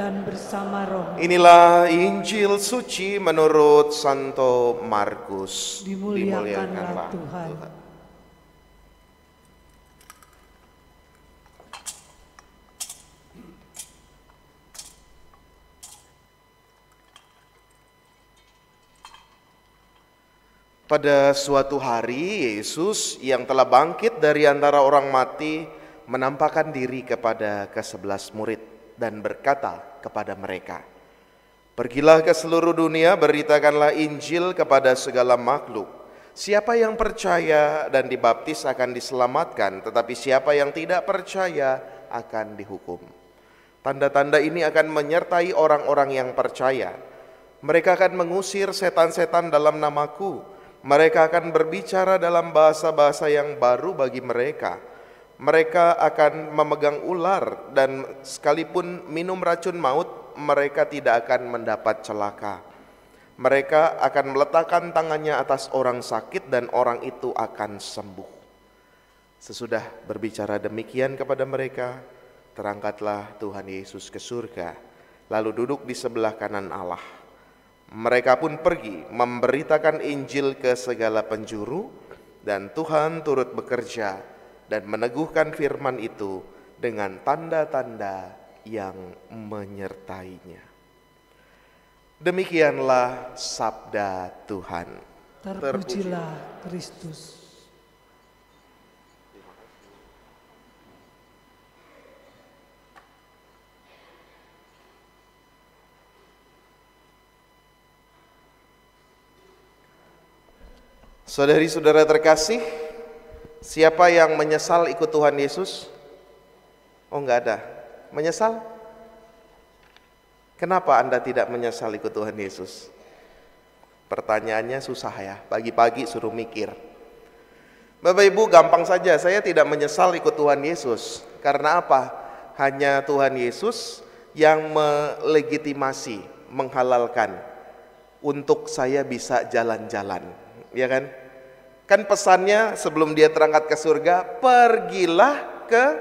dan bersama roh. Inilah Injil suci menurut Santo Markus. Dimuliakanlah, Dimuliakanlah Tuhan. Tuhan. Pada suatu hari, Yesus yang telah bangkit dari antara orang mati menampakkan diri kepada kesebelas murid dan berkata kepada mereka, Pergilah ke seluruh dunia, beritakanlah Injil kepada segala makhluk. Siapa yang percaya dan dibaptis akan diselamatkan, tetapi siapa yang tidak percaya akan dihukum. Tanda-tanda ini akan menyertai orang-orang yang percaya. Mereka akan mengusir setan-setan dalam namaku. Mereka akan berbicara dalam bahasa-bahasa yang baru bagi mereka mereka akan memegang ular dan sekalipun minum racun maut mereka tidak akan mendapat celaka. Mereka akan meletakkan tangannya atas orang sakit dan orang itu akan sembuh. Sesudah berbicara demikian kepada mereka, terangkatlah Tuhan Yesus ke surga, lalu duduk di sebelah kanan Allah. Mereka pun pergi memberitakan Injil ke segala penjuru dan Tuhan turut bekerja dan meneguhkan firman itu dengan tanda-tanda yang menyertainya. Demikianlah sabda Tuhan. Terpujilah Kristus. Saudari-saudara terkasih, Siapa yang menyesal ikut Tuhan Yesus? Oh enggak ada. Menyesal? Kenapa Anda tidak menyesal ikut Tuhan Yesus? Pertanyaannya susah ya, pagi-pagi suruh mikir. Bapak Ibu gampang saja, saya tidak menyesal ikut Tuhan Yesus. Karena apa? Hanya Tuhan Yesus yang melegitimasi, menghalalkan untuk saya bisa jalan-jalan, ya kan? Kan pesannya sebelum dia terangkat ke surga, pergilah ke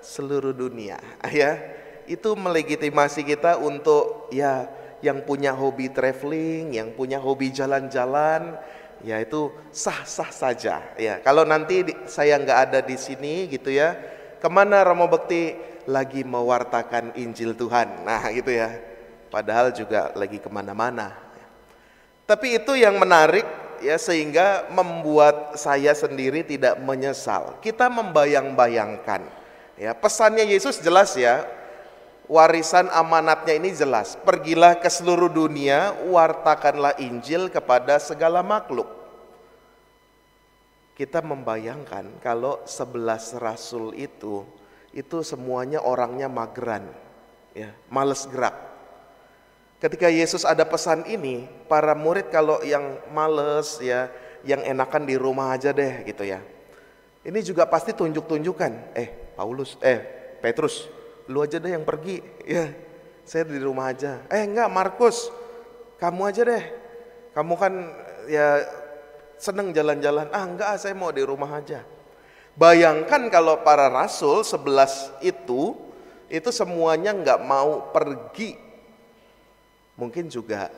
seluruh dunia. Ah, ya, itu melegitimasi kita untuk ya yang punya hobi traveling, yang punya hobi jalan-jalan, ya itu sah-sah saja. Ya, kalau nanti saya nggak ada di sini gitu ya, kemana Romo Bekti lagi mewartakan Injil Tuhan? Nah gitu ya. Padahal juga lagi kemana-mana. Tapi itu yang menarik ya sehingga membuat saya sendiri tidak menyesal. Kita membayang-bayangkan. Ya, pesannya Yesus jelas ya. Warisan amanatnya ini jelas. Pergilah ke seluruh dunia, wartakanlah Injil kepada segala makhluk. Kita membayangkan kalau sebelas rasul itu itu semuanya orangnya mageran, ya, males gerak Ketika Yesus ada pesan ini, para murid kalau yang males ya, yang enakan di rumah aja deh gitu ya. Ini juga pasti tunjuk-tunjukkan, eh Paulus, eh Petrus, lu aja deh yang pergi ya. Saya di rumah aja. Eh enggak Markus, kamu aja deh. Kamu kan ya seneng jalan-jalan. Ah enggak, ah, saya mau di rumah aja. Bayangkan kalau para rasul sebelas itu itu semuanya enggak mau pergi Mungkin juga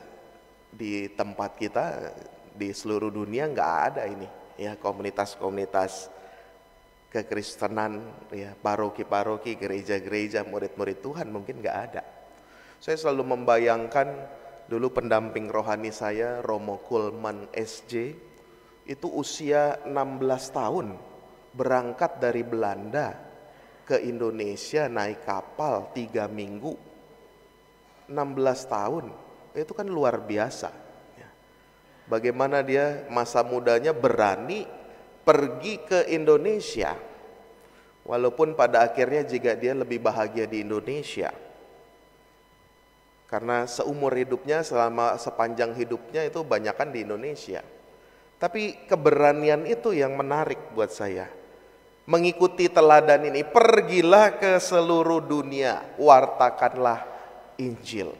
di tempat kita di seluruh dunia nggak ada ini ya komunitas-komunitas kekristenan ya paroki-paroki gereja-gereja murid-murid Tuhan mungkin nggak ada. Saya selalu membayangkan dulu pendamping rohani saya Romo Kulman SJ itu usia 16 tahun berangkat dari Belanda ke Indonesia naik kapal tiga minggu 16 tahun itu kan luar biasa. Ya. Bagaimana dia masa mudanya berani pergi ke Indonesia, walaupun pada akhirnya jika dia lebih bahagia di Indonesia, karena seumur hidupnya selama sepanjang hidupnya itu banyakkan di Indonesia. Tapi keberanian itu yang menarik buat saya. Mengikuti teladan ini, pergilah ke seluruh dunia, wartakanlah Injil.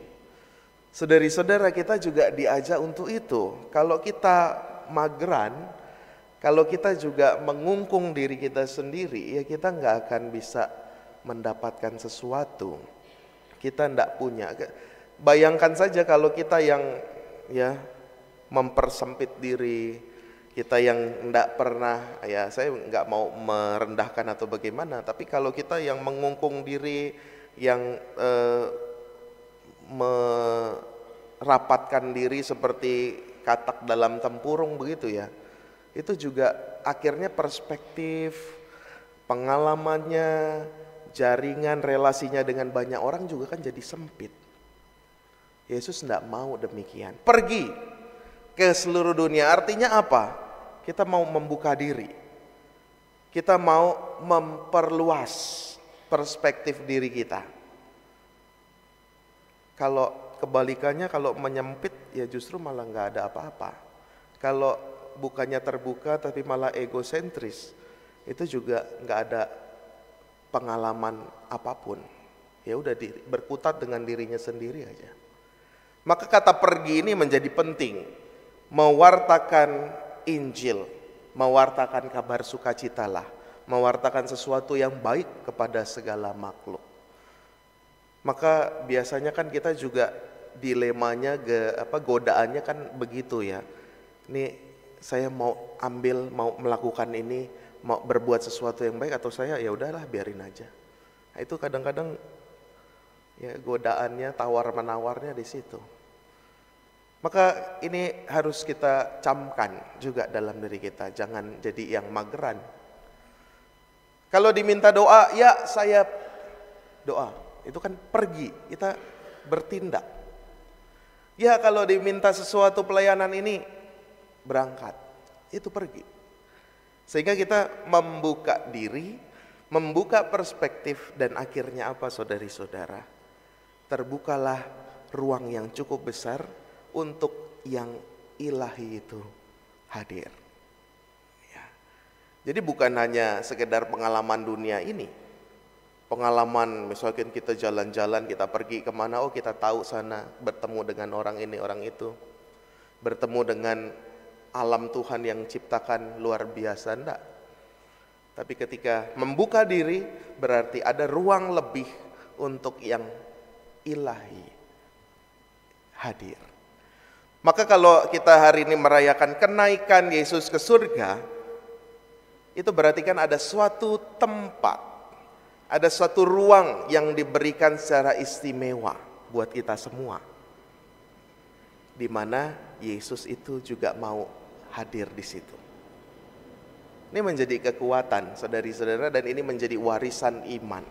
Saudari-saudara kita juga diajak untuk itu. Kalau kita mageran, kalau kita juga mengungkung diri kita sendiri, ya kita nggak akan bisa mendapatkan sesuatu. Kita ndak punya. Bayangkan saja kalau kita yang ya mempersempit diri, kita yang ndak pernah ya saya nggak mau merendahkan atau bagaimana tapi kalau kita yang mengungkung diri yang eh, rapatkan diri seperti katak dalam tempurung begitu ya. Itu juga akhirnya perspektif, pengalamannya, jaringan relasinya dengan banyak orang juga kan jadi sempit. Yesus tidak mau demikian. Pergi ke seluruh dunia. Artinya apa? Kita mau membuka diri. Kita mau memperluas perspektif diri kita. Kalau kebalikannya kalau menyempit ya justru malah nggak ada apa-apa. Kalau bukannya terbuka tapi malah egosentris itu juga nggak ada pengalaman apapun. Ya udah di, berkutat dengan dirinya sendiri aja. Maka kata pergi ini menjadi penting. Mewartakan Injil, mewartakan kabar sukacitalah, mewartakan sesuatu yang baik kepada segala makhluk maka biasanya kan kita juga dilemanya ge, apa godaannya kan begitu ya ini saya mau ambil mau melakukan ini mau berbuat sesuatu yang baik atau saya ya udahlah biarin aja nah, itu kadang-kadang ya godaannya tawar menawarnya di situ maka ini harus kita camkan juga dalam diri kita jangan jadi yang mageran kalau diminta doa ya saya doa itu kan pergi, kita bertindak. Ya kalau diminta sesuatu pelayanan ini berangkat, itu pergi. Sehingga kita membuka diri, membuka perspektif dan akhirnya apa saudari-saudara? Terbukalah ruang yang cukup besar untuk yang ilahi itu hadir. Ya. Jadi bukan hanya sekedar pengalaman dunia ini, pengalaman misalkan kita jalan-jalan kita pergi kemana oh kita tahu sana bertemu dengan orang ini orang itu bertemu dengan alam Tuhan yang ciptakan luar biasa enggak tapi ketika membuka diri berarti ada ruang lebih untuk yang ilahi hadir maka kalau kita hari ini merayakan kenaikan Yesus ke surga itu berarti kan ada suatu tempat ada suatu ruang yang diberikan secara istimewa buat kita semua. Di mana Yesus itu juga mau hadir di situ. Ini menjadi kekuatan saudari-saudara dan ini menjadi warisan iman.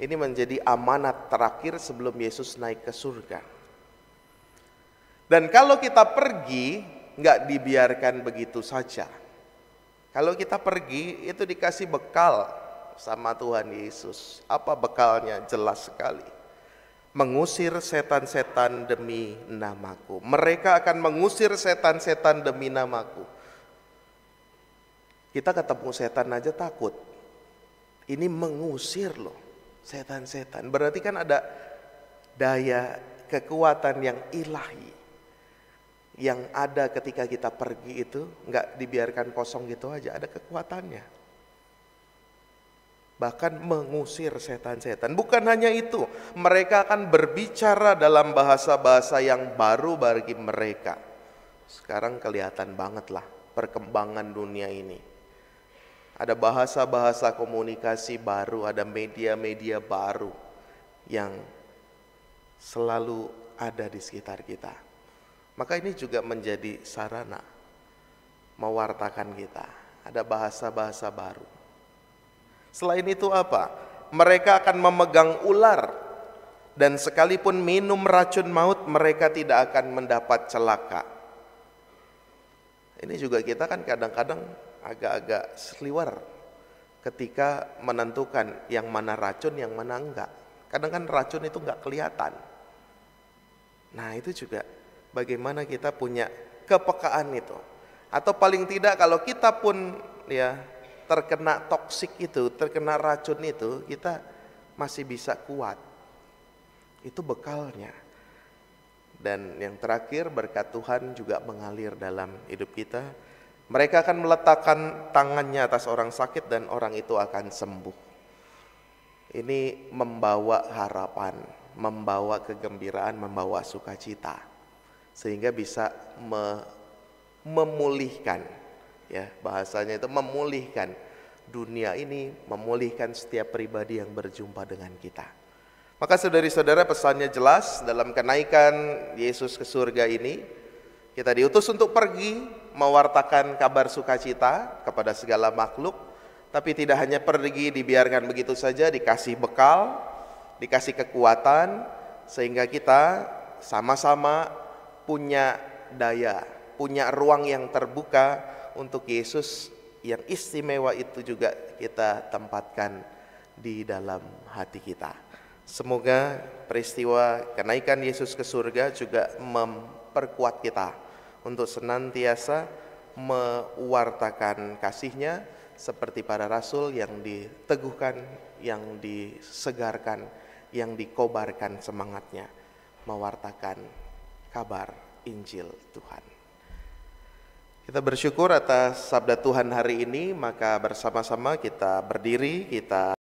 Ini menjadi amanat terakhir sebelum Yesus naik ke surga. Dan kalau kita pergi, nggak dibiarkan begitu saja. Kalau kita pergi, itu dikasih bekal sama Tuhan Yesus. Apa bekalnya? Jelas sekali. Mengusir setan-setan demi namaku. Mereka akan mengusir setan-setan demi namaku. Kita ketemu setan aja takut. Ini mengusir loh setan-setan. Berarti kan ada daya kekuatan yang ilahi yang ada ketika kita pergi itu nggak dibiarkan kosong gitu aja ada kekuatannya bahkan mengusir setan-setan. Bukan hanya itu, mereka akan berbicara dalam bahasa-bahasa yang baru bagi mereka. Sekarang kelihatan banget lah perkembangan dunia ini. Ada bahasa-bahasa komunikasi baru, ada media-media baru yang selalu ada di sekitar kita. Maka ini juga menjadi sarana mewartakan kita. Ada bahasa-bahasa baru Selain itu apa? Mereka akan memegang ular dan sekalipun minum racun maut mereka tidak akan mendapat celaka. Ini juga kita kan kadang-kadang agak-agak seliwer ketika menentukan yang mana racun yang mana enggak. Kadang kan racun itu enggak kelihatan. Nah, itu juga bagaimana kita punya kepekaan itu. Atau paling tidak kalau kita pun ya terkena toksik itu, terkena racun itu, kita masih bisa kuat. Itu bekalnya. Dan yang terakhir berkat Tuhan juga mengalir dalam hidup kita. Mereka akan meletakkan tangannya atas orang sakit dan orang itu akan sembuh. Ini membawa harapan, membawa kegembiraan, membawa sukacita. Sehingga bisa me memulihkan ya bahasanya itu memulihkan dunia ini memulihkan setiap pribadi yang berjumpa dengan kita maka saudari-saudara pesannya jelas dalam kenaikan Yesus ke surga ini kita diutus untuk pergi mewartakan kabar sukacita kepada segala makhluk tapi tidak hanya pergi dibiarkan begitu saja dikasih bekal dikasih kekuatan sehingga kita sama-sama punya daya punya ruang yang terbuka untuk Yesus yang istimewa itu juga kita tempatkan di dalam hati kita. Semoga peristiwa kenaikan Yesus ke surga juga memperkuat kita untuk senantiasa mewartakan kasihnya seperti para rasul yang diteguhkan, yang disegarkan, yang dikobarkan semangatnya, mewartakan kabar Injil Tuhan. Kita bersyukur atas sabda Tuhan hari ini, maka bersama-sama kita berdiri, kita